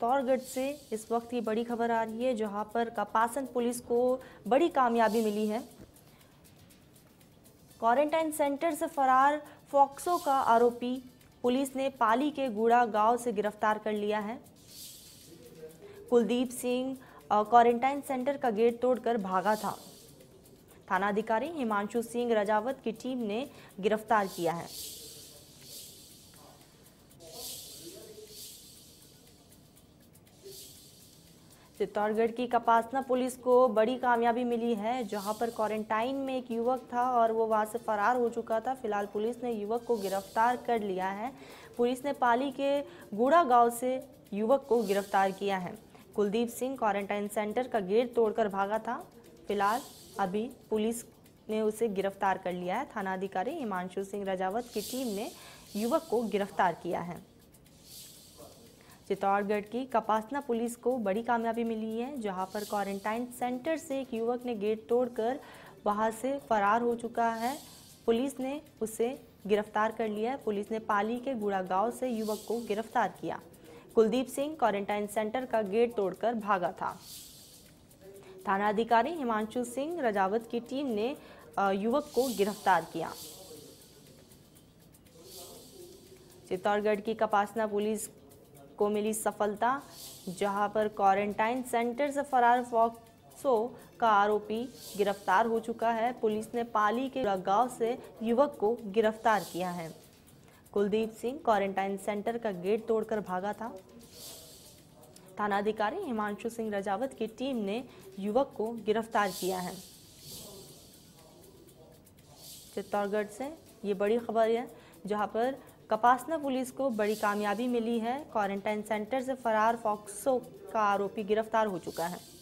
पिथौरागढ़ से इस वक्त की बड़ी खबर आ रही है जहां पर कपासन पुलिस को बड़ी कामयाबी मिली है क्वारंटाइन सेंटर से फरार फॉक्सो का आरोपी पुलिस ने पाली के गुड़ा गांव से गिरफ्तार कर लिया है कुलदीप सिंह क्वारंटाइन सेंटर का गेट तोड़कर भागा था थानाधिकारी हिमांशु सिंह रजावत की टीम ने गिरफ्तार किया है चित्तौड़गढ़ की कपासना पुलिस को बड़ी कामयाबी मिली है जहां पर क्वारंटाइन में एक युवक था और वो वहां से फरार हो चुका था फिलहाल पुलिस ने युवक को गिरफ्तार कर लिया है पुलिस ने पाली के गुड़ा गांव से युवक को गिरफ्तार किया है कुलदीप सिंह क्वारंटाइन सेंटर का गेट तोड़कर भागा था फिलहाल अभी पुलिस ने उसे गिरफ्तार कर लिया है थानाधिकारी हिमांशु सिंह राजावत की टीम ने युवक को गिरफ्तार किया है चित्तौड़गढ़ की कपासना पुलिस को बड़ी कामयाबी मिली है जहां पर क्वारंटाइन सेंटर से एक युवक ने गेट तोड़कर वहां से फरार हो चुका है पुलिस ने उसे गिरफ्तार कर लिया है पुलिस ने पाली के गुड़ा गांव से युवक को गिरफ्तार किया कुलदीप सिंह क्वारंटाइन सेंटर का गेट तोड़कर भागा था थाना अधिकारी हिमांशु सिंह रजावत की टीम ने युवक को गिरफ्तार किया चित्तौड़गढ़ की कपासना पुलिस को मिली सफलता जहां पर क्वारंटाइन सेंटर से फरार फॉक्सो का आरोपी गिरफ्तार हो चुका है पुलिस ने पाली के गांव से युवक को गिरफ्तार किया है कुलदीप सिंह क्वारंटाइन सेंटर का गेट तोड़कर भागा था थानाधिकारी हिमांशु सिंह रजावत की टीम ने युवक को गिरफ्तार किया है चित्तौड़गढ़ से ये बड़ी खबर है जहां पर कपासना पुलिस को बड़ी कामयाबी मिली है क्वारंटाइन सेंटर से फरार फॉक्सो का आरोपी गिरफ्तार हो चुका है